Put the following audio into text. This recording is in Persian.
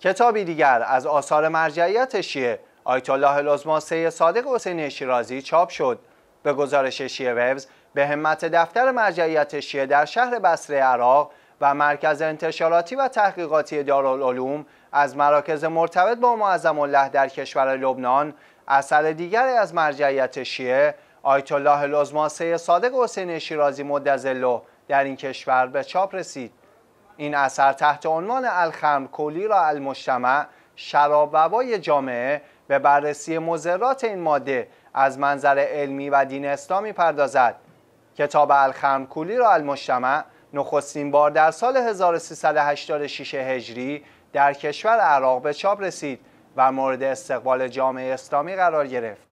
کتابی دیگر از آثار مرجعیت شیعه آیت الله العظما صادق حسین شیرازی چاپ شد به گزارش شیعه وبز به همت دفتر مرجعیت شیعه در شهر بصره عراق و مرکز انتشاراتی و تحقیقاتی دارالعلوم از مراکز مرتبط با معظم الله در کشور لبنان اثر دیگری از مرجعیت شیعه آیت الله العظما صادق حسین شیرازی مدظله در این کشور به چاپ رسید این اثر تحت عنوان الخمر کلی را المجتمع شراب وبای جامعه به بررسی مزرات این ماده از منظر علمی و دین اسلامی پردازد کتاب الخمر کولی را المجتمع نخستین بار در سال 1386 هجری در کشور عراق به چاپ رسید و مورد استقبال جامعه اسلامی قرار گرفت